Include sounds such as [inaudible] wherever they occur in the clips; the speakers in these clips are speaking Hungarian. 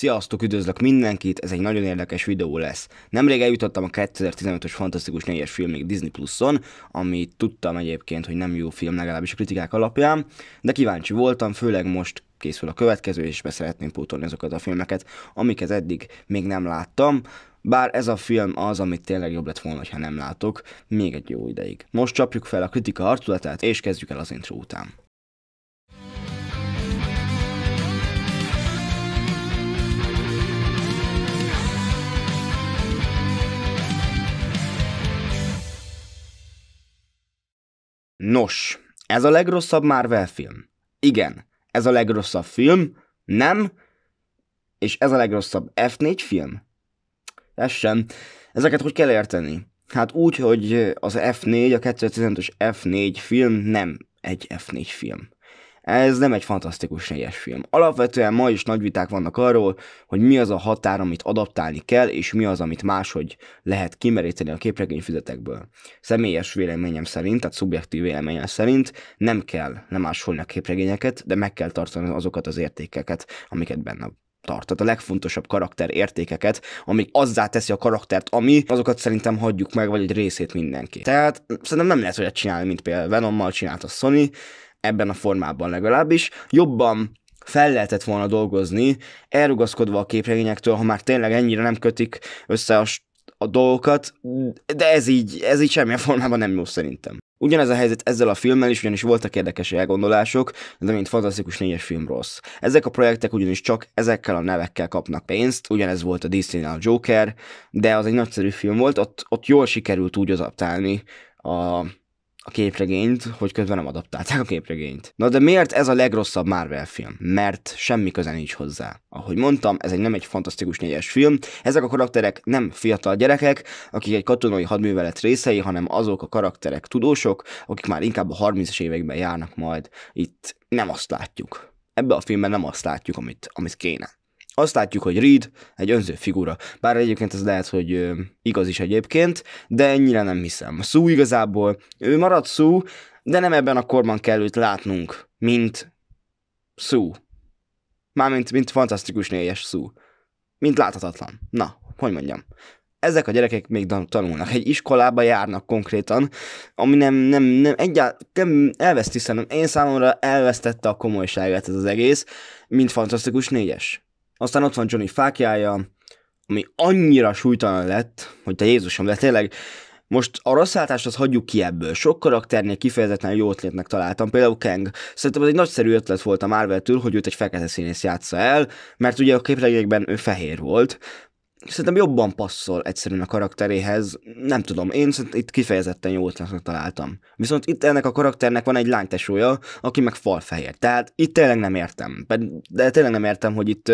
Sziasztok, üdvözlök mindenkit, ez egy nagyon érdekes videó lesz. Nemrég eljutottam a 2015-ös Fantasztikus 4-es filmig Disney Plus-on, amit tudtam egyébként, hogy nem jó film, legalábbis a kritikák alapján, de kíváncsi voltam, főleg most készül a következő, és be szeretném pótolni azokat a filmeket, amiket eddig még nem láttam, bár ez a film az, amit tényleg jobb lett volna, ha nem látok, még egy jó ideig. Most csapjuk fel a kritika arculatát, és kezdjük el az intro után. Nos, ez a legrosszabb Marvel film. Igen, ez a legrosszabb film, nem? És ez a legrosszabb F4 film? Ez sem. Ezeket hogy kell érteni? Hát úgy, hogy az F4, a 2015-ös F4 film nem egy F4 film. Ez nem egy fantasztikus négyes film. Alapvetően ma is nagy viták vannak arról, hogy mi az a határ, amit adaptálni kell, és mi az, amit máshogy lehet kimeríteni a képregényfüzetekből. Személyes véleményem szerint, tehát szubjektív véleményem szerint nem kell lemásolni a képregényeket, de meg kell tartani azokat az értékeket, amiket benne tart. Tehát a legfontosabb karakter értékeket, amik azzá teszi a karaktert, ami, azokat szerintem hagyjuk meg, vagy egy részét mindenki. Tehát szerintem nem lehet olyat csinálni, mint például Venommal csinált a Sony, ebben a formában legalábbis, jobban fel lehetett volna dolgozni, elrugaszkodva a képregényektől, ha már tényleg ennyire nem kötik össze a, a dolgokat, de ez így, ez így semmilyen formában nem jó szerintem. Ugyanez a helyzet ezzel a filmmel is, ugyanis voltak érdekes elgondolások, de mint fantasztikus négyes film rossz. Ezek a projektek ugyanis csak ezekkel a nevekkel kapnak pénzt, ugyanez volt a Disney-nál Joker, de az egy nagyszerű film volt, ott, ott jól sikerült úgy adaptálni a a képregényt, hogy közben nem adaptálták a képregényt. Na de miért ez a legrosszabb Marvel film? Mert semmi köze nincs hozzá. Ahogy mondtam, ez egy nem egy fantasztikus négyes film, ezek a karakterek nem fiatal gyerekek, akik egy katonai hadművelet részei, hanem azok a karakterek tudósok, akik már inkább a 30 es években járnak majd. Itt nem azt látjuk. Ebben a filmben nem azt látjuk, amit, amit kéne. Azt látjuk, hogy Reed egy önző figura. Bár egyébként ez lehet, hogy igaz is egyébként, de ennyire nem hiszem. Szú igazából, ő marad Szú, de nem ebben a korban kell őt látnunk, mint Szú. Mármint, mint fantasztikus négyes Szú. Mint láthatatlan. Na, hogy mondjam ezek a gyerekek még tanulnak, egy iskolába járnak konkrétan, ami nem, nem, nem, egyáltalán elveszt, hiszen én számomra elvesztette a komolyságát ez az egész, mint fantasztikus négyes. Aztán ott van Johnny fákjája, ami annyira súlytalan lett, hogy te Jézusom, de tényleg most a rossz látást az hagyjuk ki ebből. Sok karakternél kifejezetten jó ötletnek találtam, például Kang. Szerintem ez egy nagyszerű ötlet volt a Marvel-től, hogy őt egy fekete színész játsza el, mert ugye a képregényekben ő fehér volt, szerintem jobban passzol egyszerűen a karakteréhez. Nem tudom, én itt kifejezetten jó ötletnek találtam. Viszont itt ennek a karakternek van egy lánytesója, aki meg falfehér. Tehát itt tényleg nem értem. De tényleg nem értem, hogy itt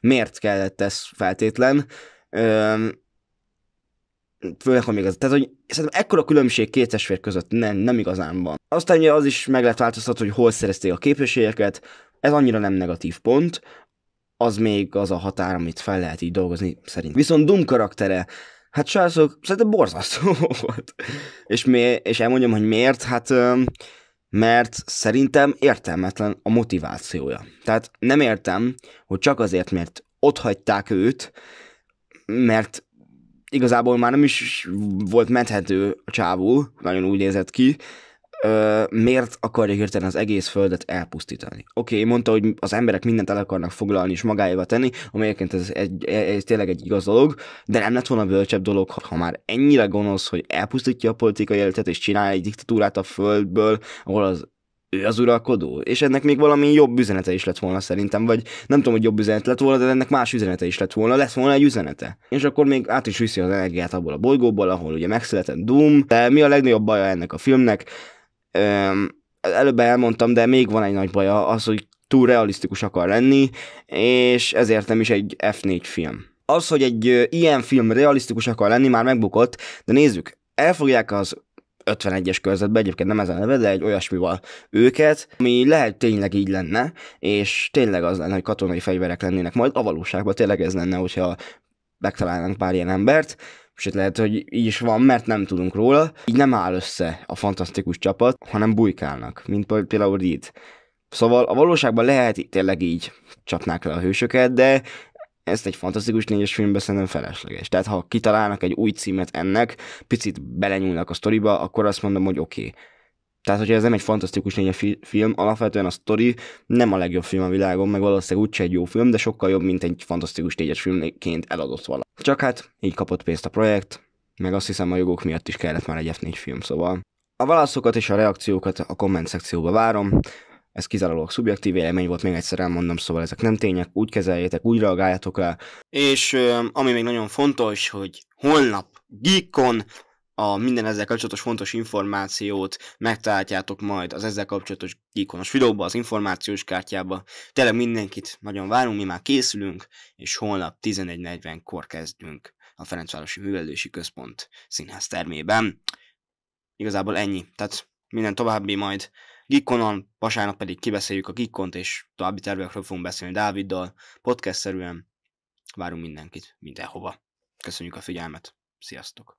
miért kellett ez feltétlen. főleg, ha még az. Tehát, hogy szerintem ekkora különbség két testvér között nem, nem igazán van. Aztán ugye az is meg lehet változtatni, hogy hol szerezték a képességeket, ez annyira nem negatív pont az még az a határ, amit fel lehet így dolgozni, szerint. Viszont Doom karaktere, hát srácok, szerintem borzasztó [laughs] volt. És, mi, és elmondjam, hogy miért, hát mert szerintem értelmetlen a motivációja. Tehát nem értem, hogy csak azért, mert ott hagyták őt, mert igazából már nem is volt menthető a csávó, nagyon úgy nézett ki, ö, miért akarja hirtelen az egész földet elpusztítani. Oké, okay, mondta, hogy az emberek mindent el akarnak foglalni és magáéba tenni, amelyeként ez, egy, ez tényleg egy igaz dolog, de nem lett volna bölcsebb dolog, ha már ennyire gonosz, hogy elpusztítja a politikai életet és csinál egy diktatúrát a földből, ahol az ő az uralkodó, és ennek még valami jobb üzenete is lett volna szerintem, vagy nem tudom, hogy jobb üzenet lett volna, de ennek más üzenete is lett volna, Lesz volna egy üzenete. És akkor még át is viszi az energiát abból a bolygóból, ahol ugye megszületett Doom, de mi a legnagyobb baja ennek a filmnek? Öm, előbb elmondtam, de még van egy nagy baja, az, hogy túl realisztikus akar lenni, és ezért nem is egy F4 film. Az, hogy egy ilyen film realisztikus akar lenni, már megbukott, de nézzük, elfogják az 51-es körzetbe, egyébként nem ez a neve, de egy olyasmival őket, ami lehet tényleg így lenne, és tényleg az lenne, hogy katonai fegyverek lennének, majd a valóságban tényleg ez lenne, hogyha megtalálnánk pár ilyen embert, sőt lehet, hogy így is van, mert nem tudunk róla, így nem áll össze a fantasztikus csapat, hanem bujkálnak, mint például itt. Szóval a valóságban lehet tényleg így csapnák le a hősöket, de ezt egy fantasztikus négyes filmben szerintem felesleges. Tehát ha kitalálnak egy új címet ennek, picit belenyúlnak a sztoriba, akkor azt mondom, hogy oké. Okay tehát, hogyha ez nem egy fantasztikus négy fi- film, alapvetően a story nem a legjobb film a világon, meg valószínűleg úgyse egy jó film, de sokkal jobb, mint egy fantasztikus négyes filmként eladott vala. Csak hát így kapott pénzt a projekt, meg azt hiszem a jogok miatt is kellett már egy F4 film, szóval. A válaszokat és a reakciókat a komment szekcióba várom, ez kizárólag szubjektív élmény volt, még egyszer elmondom, szóval ezek nem tények, úgy kezeljétek, úgy reagáljátok rá. És ami még nagyon fontos, hogy holnap Geekon a minden ezzel kapcsolatos fontos információt megtaláljátok majd az ezzel kapcsolatos ikonos videóba, az információs kártyába. Tényleg mindenkit nagyon várunk, mi már készülünk, és holnap 11.40-kor kezdünk a Ferencvárosi Művelési Központ színház termében. Igazából ennyi. Tehát minden további majd Gikonon, vasárnap pedig kibeszéljük a Gikont, és további tervekről fogunk beszélni Dáviddal, podcast-szerűen. Várunk mindenkit mindenhova. Köszönjük a figyelmet. Sziasztok!